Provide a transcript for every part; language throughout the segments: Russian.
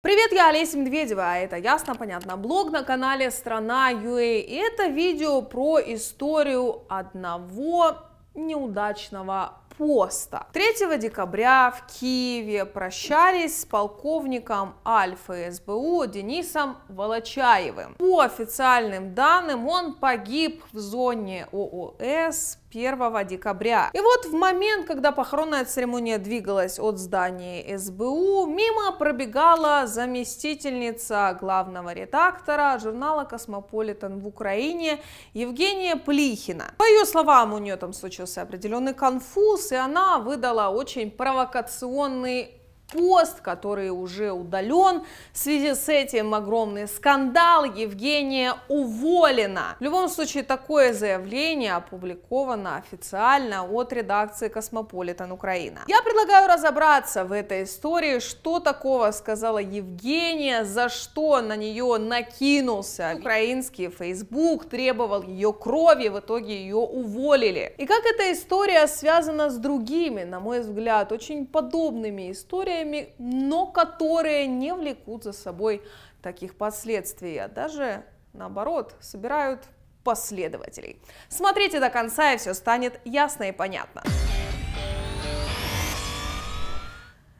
Привет, я Олеся Медведева, а это ясно, понятно, блог на канале Страна ЮА, э И это видео про историю одного неудачного поста. 3 декабря в Киеве прощались с полковником Альфы СБУ Денисом Волочаевым. По официальным данным, он погиб в зоне ООС 1 декабря. И вот в момент, когда похоронная церемония двигалась от здания СБУ, мимо пробегала заместительница главного редактора журнала «Космополитен» в Украине Евгения Плихина. По ее словам, у нее там случился определенный конфуз, и она выдала очень провокационный пост, который уже удален. В связи с этим огромный скандал, Евгения уволена. В любом случае, такое заявление опубликовано официально от редакции Космополитен Украина. Я предлагаю разобраться в этой истории, что такого сказала Евгения, за что на нее накинулся украинский Facebook, требовал ее крови, в итоге ее уволили. И как эта история связана с другими, на мой взгляд, очень подобными историями, историями, но которые не влекут за собой таких последствий, а даже наоборот собирают последователей. Смотрите до конца, и все станет ясно и понятно.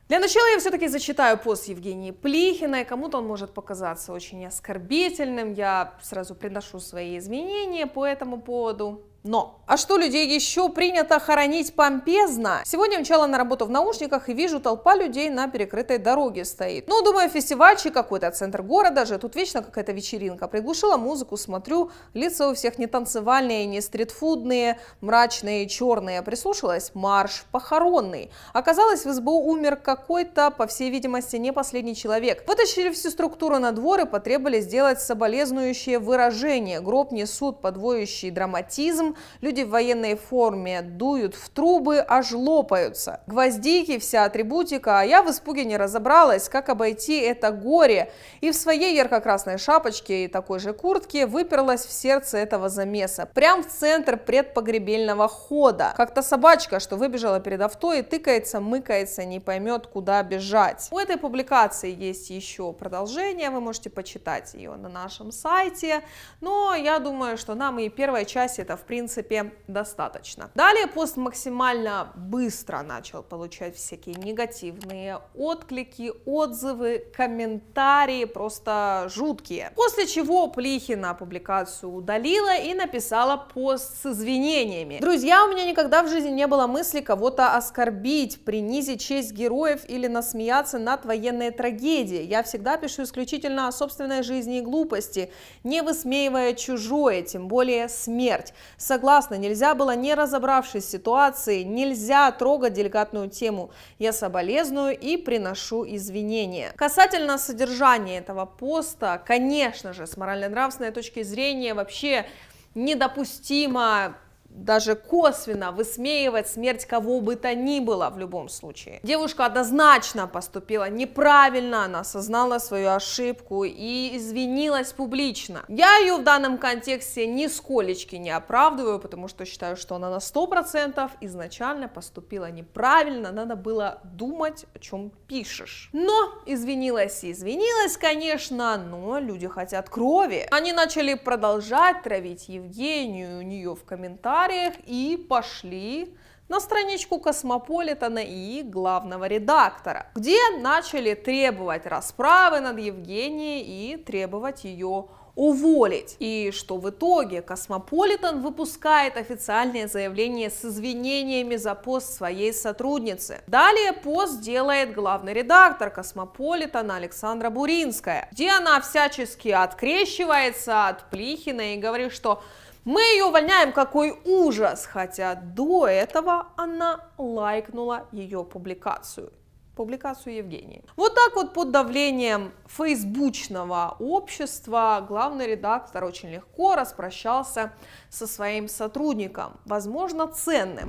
Для начала я все-таки зачитаю пост Евгении Плихиной, кому-то он может показаться очень оскорбительным, я сразу приношу свои изменения по этому поводу. Но, а что людей еще принято хоронить помпезно? Сегодня мчала на работу в наушниках и вижу толпа людей на перекрытой дороге стоит. Ну, думаю, фестивальчик какой-то, центр города же, тут вечно какая-то вечеринка. Приглушила музыку, смотрю, лица у всех не танцевальные, не стритфудные, мрачные, черные. Прислушалась, марш похоронный. Оказалось, в СБУ умер какой-то, по всей видимости, не последний человек. Вытащили всю структуру на двор и потребовали сделать соболезнующее выражение. Гроб несут подвоющий драматизм, люди в военной форме дуют в трубы, аж лопаются. Гвоздики, вся атрибутика, а я в испуге не разобралась, как обойти это горе, и в своей ярко-красной шапочке и такой же куртке выперлась в сердце этого замеса, прям в центр предпогребельного хода, как-то собачка, что выбежала перед авто и тыкается, мыкается, не поймет, куда бежать. У этой публикации есть еще продолжение, вы можете почитать ее на нашем сайте, но я думаю, что нам и первая часть это в принципе принципе, достаточно. Далее пост максимально быстро начал получать всякие негативные отклики, отзывы, комментарии, просто жуткие. После чего Плихина публикацию удалила и написала пост с извинениями. Друзья, у меня никогда в жизни не было мысли кого-то оскорбить, принизить честь героев или насмеяться над военной трагедией. Я всегда пишу исключительно о собственной жизни и глупости, не высмеивая чужое, тем более смерть согласна, нельзя было, не разобравшись с ситуацией, нельзя трогать деликатную тему. Я соболезную и приношу извинения. Касательно содержания этого поста, конечно же, с морально-нравственной точки зрения вообще недопустимо даже косвенно высмеивать смерть кого бы то ни было в любом случае. Девушка однозначно поступила неправильно, она осознала свою ошибку и извинилась публично. Я ее в данном контексте нисколечки не оправдываю, потому что считаю, что она на 100% изначально поступила неправильно, надо было думать, о чем пишешь. Но извинилась и извинилась, конечно, но люди хотят крови. Они начали продолжать травить Евгению, у нее в комментариях комментариях и пошли на страничку Космополитана и главного редактора, где начали требовать расправы над Евгенией и требовать ее уволить. И что в итоге Космополитен выпускает официальное заявление с извинениями за пост своей сотрудницы. Далее пост делает главный редактор Космополитена Александра Буринская, где она всячески открещивается от Плихина и говорит, что мы ее увольняем, какой ужас! Хотя до этого она лайкнула ее публикацию публикацию Евгении. Вот так вот под давлением фейсбучного общества главный редактор очень легко распрощался со своим сотрудником, возможно, ценным.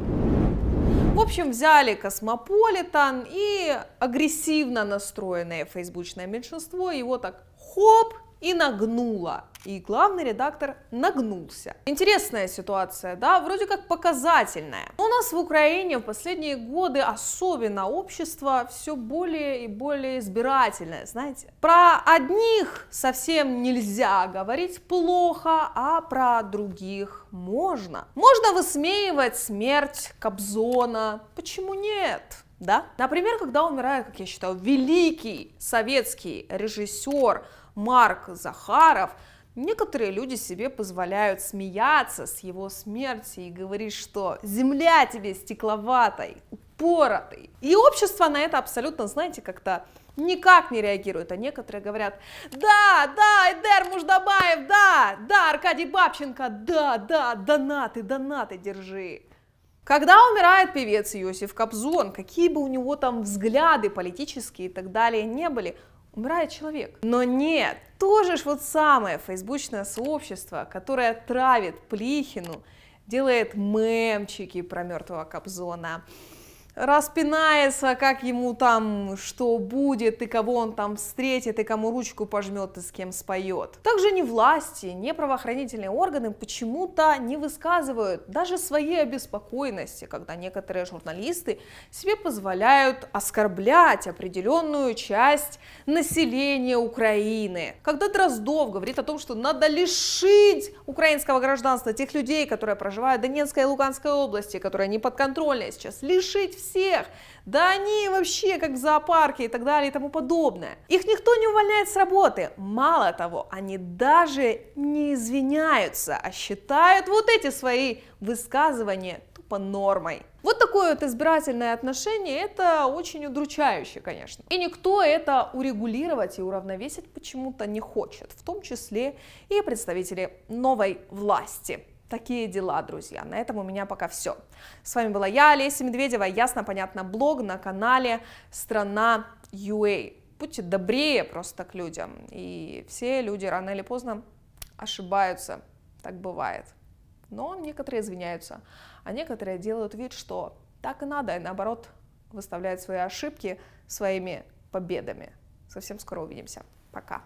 В общем, взяли Космополитан и агрессивно настроенное фейсбучное меньшинство его так хоп и нагнула. И главный редактор нагнулся. Интересная ситуация, да, вроде как показательная. Но у нас в Украине в последние годы особенно общество все более и более избирательное, знаете. Про одних совсем нельзя говорить плохо, а про других можно. Можно высмеивать смерть Кобзона, почему нет? да? Например, когда умирает, как я считаю, великий советский режиссер Марк Захаров, Некоторые люди себе позволяют смеяться с его смерти и говорить, что земля тебе стекловатой, упоротой. И общество на это абсолютно, знаете, как-то никак не реагирует, а некоторые говорят, да, да, Эдер Муждабаев, да, да, Аркадий Бабченко, да, да, донаты, донаты держи. Когда умирает певец Иосиф Кобзон, какие бы у него там взгляды политические и так далее не были, умирает человек. Но нет, тоже ж вот самое фейсбучное сообщество, которое травит Плихину, делает мемчики про мертвого Кобзона, распинается, как ему там, что будет, и кого он там встретит, и кому ручку пожмет, и с кем споет. Также ни власти, ни правоохранительные органы почему-то не высказывают даже своей обеспокоенности, когда некоторые журналисты себе позволяют оскорблять определенную часть населения Украины. Когда Дроздов говорит о том, что надо лишить украинского гражданства тех людей, которые проживают в Донецкой и Луганской области, которые не подконтрольны сейчас, лишить всех, да они вообще как в зоопарке и так далее и тому подобное. Их никто не увольняет с работы, мало того, они даже не извиняются, а считают вот эти свои высказывания тупо нормой. Вот такое вот избирательное отношение, это очень удручающе, конечно. И никто это урегулировать и уравновесить почему-то не хочет, в том числе и представители новой власти. Такие дела, друзья. На этом у меня пока все. С вами была я, Олеся Медведева, ясно, понятно, блог на канале Страна UA. Будьте добрее просто к людям. И все люди рано или поздно ошибаются. Так бывает. Но некоторые извиняются, а некоторые делают вид, что так и надо, и наоборот выставляют свои ошибки своими победами. Совсем скоро увидимся. Пока.